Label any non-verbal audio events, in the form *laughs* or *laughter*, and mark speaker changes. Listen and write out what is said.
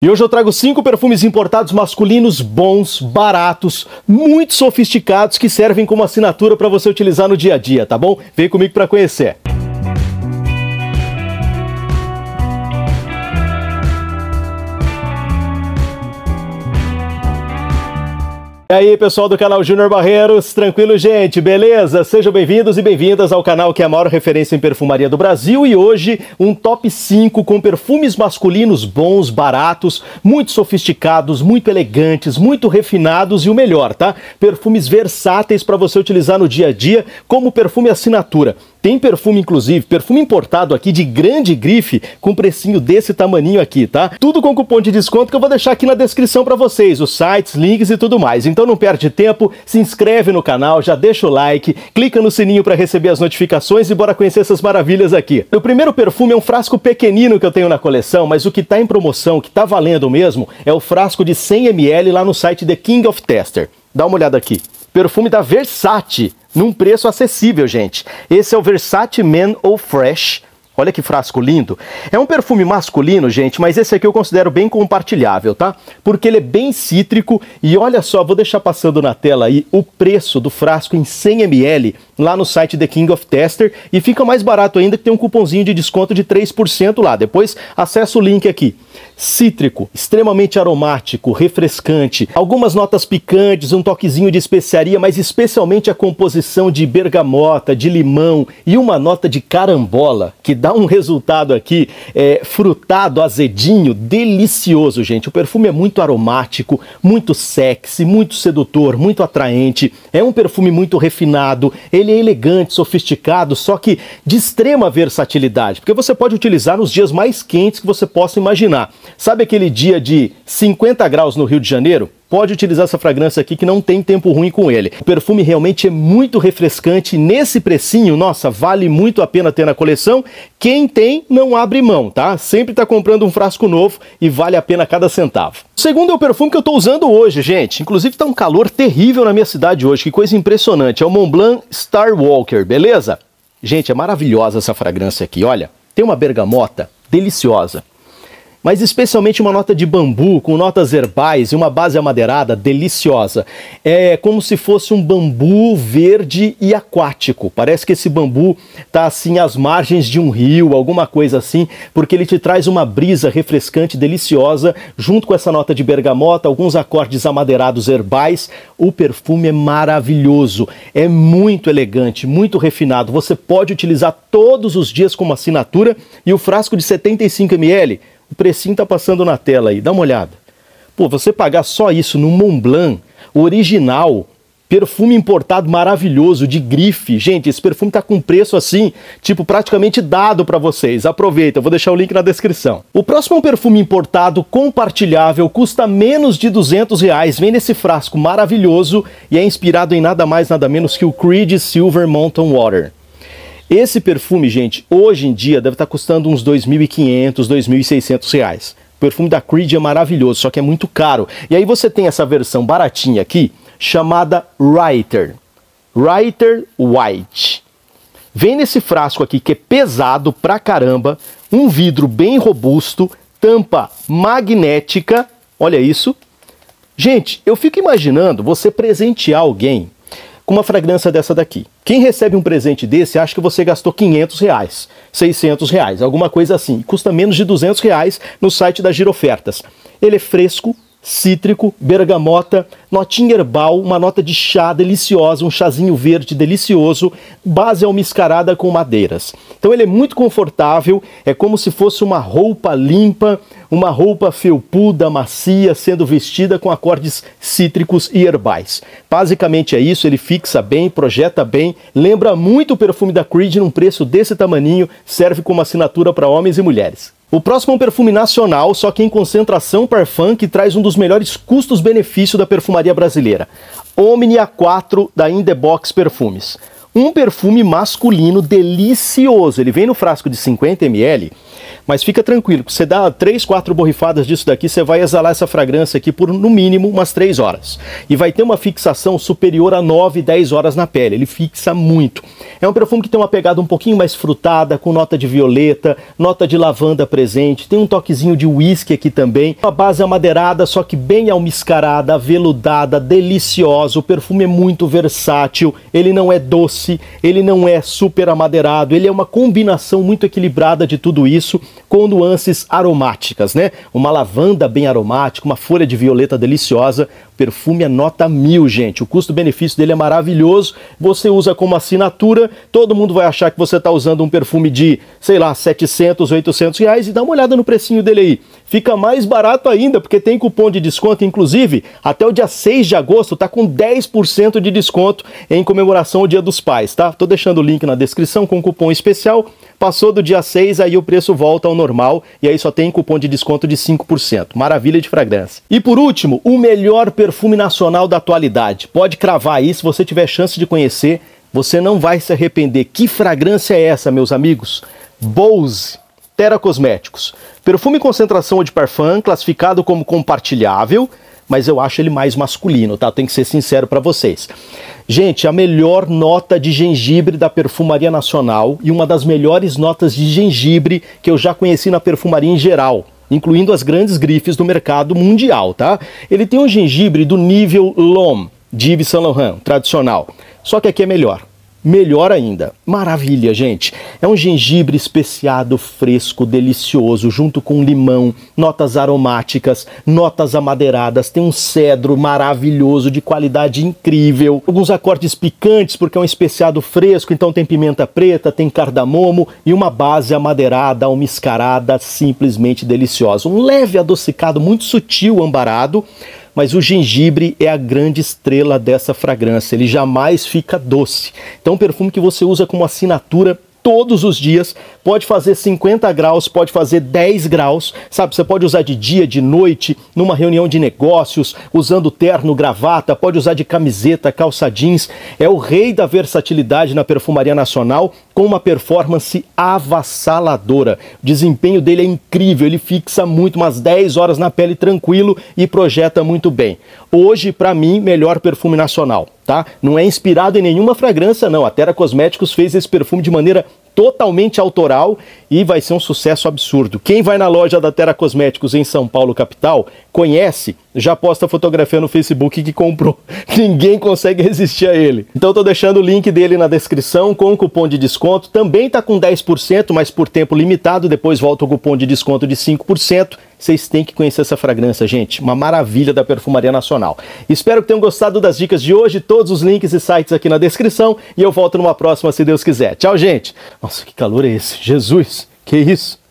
Speaker 1: E hoje eu trago cinco perfumes importados masculinos bons, baratos, muito sofisticados que servem como assinatura para você utilizar no dia a dia, tá bom? Vem comigo para conhecer. E aí, pessoal do canal Júnior Barreiros, tranquilo, gente? Beleza? Sejam bem-vindos e bem-vindas ao canal que é a maior referência em perfumaria do Brasil e hoje um top 5 com perfumes masculinos bons, baratos, muito sofisticados, muito elegantes, muito refinados e o melhor, tá? Perfumes versáteis para você utilizar no dia a dia como perfume assinatura. Tem perfume, inclusive, perfume importado aqui de grande grife, com precinho desse tamaninho aqui, tá? Tudo com cupom de desconto que eu vou deixar aqui na descrição para vocês, os sites, links e tudo mais. Então não perde tempo, se inscreve no canal, já deixa o like, clica no sininho para receber as notificações e bora conhecer essas maravilhas aqui. O primeiro perfume é um frasco pequenino que eu tenho na coleção, mas o que tá em promoção, que tá valendo mesmo, é o frasco de 100ml lá no site The King of Tester. Dá uma olhada aqui. Perfume da Versace num preço acessível, gente. Esse é o Versace Man ou Fresh Olha que frasco lindo. É um perfume masculino, gente, mas esse aqui eu considero bem compartilhável, tá? Porque ele é bem cítrico e olha só, vou deixar passando na tela aí o preço do frasco em 100 ml lá no site The King of Tester e fica mais barato ainda que tem um cupomzinho de desconto de 3% lá. Depois acessa o link aqui. Cítrico, extremamente aromático, refrescante, algumas notas picantes, um toquezinho de especiaria, mas especialmente a composição de bergamota, de limão e uma nota de carambola que dá dá um resultado aqui é, frutado, azedinho, delicioso, gente. O perfume é muito aromático, muito sexy, muito sedutor, muito atraente. É um perfume muito refinado, ele é elegante, sofisticado, só que de extrema versatilidade, porque você pode utilizar nos dias mais quentes que você possa imaginar. Sabe aquele dia de 50 graus no Rio de Janeiro? pode utilizar essa fragrância aqui que não tem tempo ruim com ele. O perfume realmente é muito refrescante. Nesse precinho, nossa, vale muito a pena ter na coleção. Quem tem, não abre mão, tá? Sempre tá comprando um frasco novo e vale a pena cada centavo. O segundo é o perfume que eu tô usando hoje, gente. Inclusive tá um calor terrível na minha cidade hoje, que coisa impressionante. É o Montblanc Star Walker, beleza? Gente, é maravilhosa essa fragrância aqui, olha. Tem uma bergamota deliciosa mas especialmente uma nota de bambu com notas herbais e uma base amadeirada deliciosa. É como se fosse um bambu verde e aquático. Parece que esse bambu está assim às margens de um rio, alguma coisa assim, porque ele te traz uma brisa refrescante, deliciosa, junto com essa nota de bergamota, alguns acordes amadeirados herbais. O perfume é maravilhoso, é muito elegante, muito refinado. Você pode utilizar todos os dias como assinatura e o frasco de 75 ml o precinho tá passando na tela aí, dá uma olhada. Pô, você pagar só isso no Mont Blanc, original, perfume importado maravilhoso, de grife. Gente, esse perfume tá com preço assim, tipo, praticamente dado para vocês. Aproveita, eu vou deixar o link na descrição. O próximo é um perfume importado compartilhável, custa menos de 200 reais, vem nesse frasco maravilhoso e é inspirado em nada mais nada menos que o Creed Silver Mountain Water. Esse perfume, gente, hoje em dia deve estar tá custando uns 2.500, 2.600 reais. O perfume da Creed é maravilhoso, só que é muito caro. E aí você tem essa versão baratinha aqui, chamada Writer. Writer White. Vem nesse frasco aqui que é pesado pra caramba, um vidro bem robusto, tampa magnética, olha isso. Gente, eu fico imaginando você presentear alguém com uma fragrância dessa daqui. Quem recebe um presente desse acha que você gastou 500 reais, 600 reais, alguma coisa assim. Custa menos de 200 reais no site da Girofertas. Ele é fresco, cítrico, bergamota, notinha herbal, uma nota de chá deliciosa, um chazinho verde delicioso, base almiscarada com madeiras. Então ele é muito confortável, é como se fosse uma roupa limpa, uma roupa felpuda, macia, sendo vestida com acordes cítricos e herbais. Basicamente é isso, ele fixa bem, projeta bem, lembra muito o perfume da Creed num preço desse tamaninho, serve como assinatura para homens e mulheres. O próximo é um perfume nacional, só que em concentração parfum, que traz um dos melhores custos-benefício da perfumaria brasileira. Omnia 4 da Indebox Perfumes um perfume masculino delicioso. Ele vem no frasco de 50 ml, mas fica tranquilo, você dá 3, 4 borrifadas disso daqui, você vai exalar essa fragrância aqui por no mínimo umas 3 horas. E vai ter uma fixação superior a 9, 10 horas na pele. Ele fixa muito. É um perfume que tem uma pegada um pouquinho mais frutada, com nota de violeta, nota de lavanda presente, tem um toquezinho de uísque aqui também. A base é madeirada, só que bem almiscarada, aveludada, deliciosa. O perfume é muito versátil, ele não é doce doce, ele não é super amadeirado, ele é uma combinação muito equilibrada de tudo isso com nuances aromáticas, né? Uma lavanda bem aromática, uma folha de violeta deliciosa, perfume é nota mil, gente. O custo-benefício dele é maravilhoso. Você usa como assinatura, todo mundo vai achar que você está usando um perfume de, sei lá, 700, 800 reais e dá uma olhada no precinho dele aí. Fica mais barato ainda, porque tem cupom de desconto, inclusive, até o dia 6 de agosto tá com 10% de desconto em comemoração ao Dia dos Pais reais, tá? Tô deixando o link na descrição com cupom especial. Passou do dia 6, aí o preço volta ao normal e aí só tem cupom de desconto de 5%. Maravilha de fragrância. E por último, o melhor perfume nacional da atualidade. Pode cravar aí, se você tiver chance de conhecer, você não vai se arrepender. Que fragrância é essa, meus amigos? Bose. Terra Cosméticos. Perfume concentração de parfum, classificado como compartilhável, mas eu acho ele mais masculino, tá? Tem que ser sincero para vocês. Gente, a melhor nota de gengibre da Perfumaria Nacional e uma das melhores notas de gengibre que eu já conheci na perfumaria em geral incluindo as grandes grifes do mercado mundial, tá? Ele tem um gengibre do nível Lom, de Yves Saint Laurent, tradicional. Só que aqui é melhor melhor ainda. Maravilha, gente! É um gengibre especiado, fresco, delicioso, junto com limão, notas aromáticas, notas amadeiradas, tem um cedro maravilhoso, de qualidade incrível, alguns acordes picantes, porque é um especiado fresco, então tem pimenta preta, tem cardamomo e uma base amadeirada, almiscarada, simplesmente deliciosa. Um leve adocicado, muito sutil, ambarado, mas o gengibre é a grande estrela dessa fragrância, ele jamais fica doce. Então, um perfume que você usa como assinatura todos os dias. Pode fazer 50 graus, pode fazer 10 graus, sabe? Você pode usar de dia, de noite, numa reunião de negócios, usando terno, gravata, pode usar de camiseta, calça jeans. É o rei da versatilidade na perfumaria nacional, com uma performance avassaladora. O desempenho dele é incrível, ele fixa muito, umas 10 horas na pele tranquilo e projeta muito bem. Hoje, para mim, melhor perfume nacional. Tá? Não é inspirado em nenhuma fragrância, não. A Terra Cosméticos fez esse perfume de maneira totalmente autoral e vai ser um sucesso absurdo. Quem vai na loja da Terra Cosméticos em São Paulo capital conhece já posta fotografia no Facebook que comprou. *laughs* Ninguém consegue resistir a ele. Então tô deixando o link dele na descrição com o cupom de desconto. Também tá com 10%, mas por tempo limitado. Depois volta o cupom de desconto de 5%. Vocês têm que conhecer essa fragrância, gente. Uma maravilha da Perfumaria Nacional. Espero que tenham gostado das dicas de hoje. Todos os links e sites aqui na descrição. E eu volto numa próxima, se Deus quiser. Tchau, gente. Nossa, que calor é esse? Jesus, que isso?